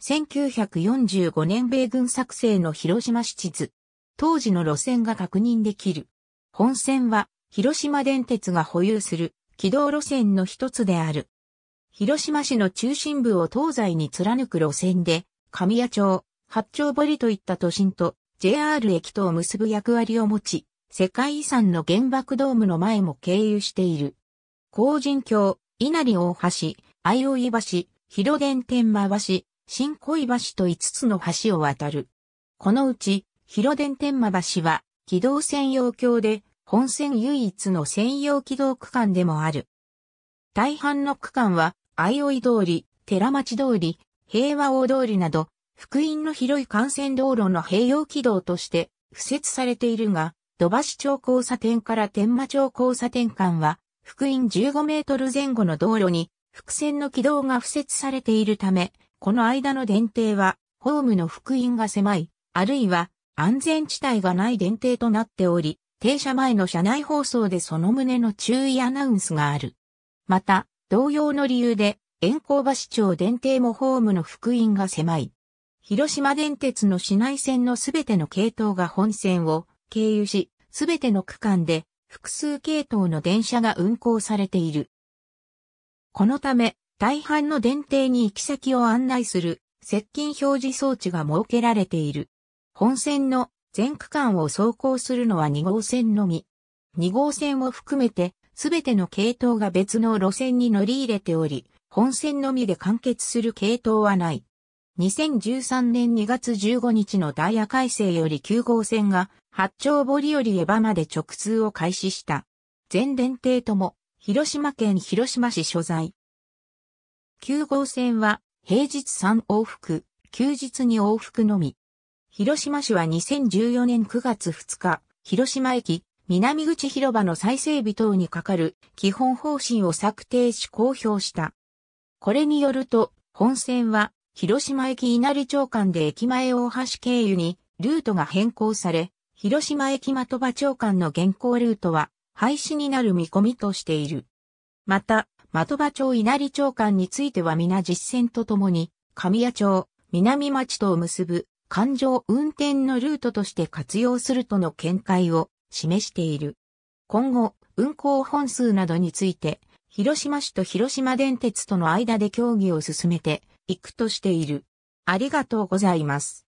1945年米軍作成の広島市地図。当時の路線が確認できる。本線は広島電鉄が保有する軌道路線の一つである。広島市の中心部を東西に貫く路線で、神谷町、八丁堀といった都心と JR 駅とを結ぶ役割を持ち、世界遺産の原爆ドームの前も経由している。高人橋、稲荷大橋、相生橋、広電天満橋、新恋橋と5つの橋を渡る。このうち、広電天馬橋は、軌道専用橋で、本線唯一の専用軌道区間でもある。大半の区間は、相生通り、寺町通り、平和大通りなど、福音の広い幹線道路の併用軌道として、付設されているが、土橋町交差点から天馬町交差点間は、福音15メートル前後の道路に、複線の軌道が付設されているため、この間の電停は、ホームの福音が狭い、あるいは安全地帯がない電停となっており、停車前の車内放送でその旨の注意アナウンスがある。また、同様の理由で、遠行橋町電停もホームの福音が狭い。広島電鉄の市内線のすべての系統が本線を経由し、すべての区間で複数系統の電車が運行されている。このため、大半の電停に行き先を案内する接近表示装置が設けられている。本線の全区間を走行するのは2号線のみ。2号線を含めてすべての系統が別の路線に乗り入れており、本線のみで完結する系統はない。2013年2月15日のダイヤ改正より9号線が八丁堀より江場まで直通を開始した。全電停とも広島県広島市所在。9号線は平日3往復、休日に往復のみ。広島市は2014年9月2日、広島駅、南口広場の再整備等にかかる基本方針を策定し公表した。これによると、本線は広島駅稲荷町間で駅前大橋経由にルートが変更され、広島駅的場町間の現行ルートは廃止になる見込みとしている。また、的場町稲荷町間については皆実践とともに、神谷町、南町とを結ぶ環状運転のルートとして活用するとの見解を示している。今後、運行本数などについて、広島市と広島電鉄との間で協議を進めていくとしている。ありがとうございます。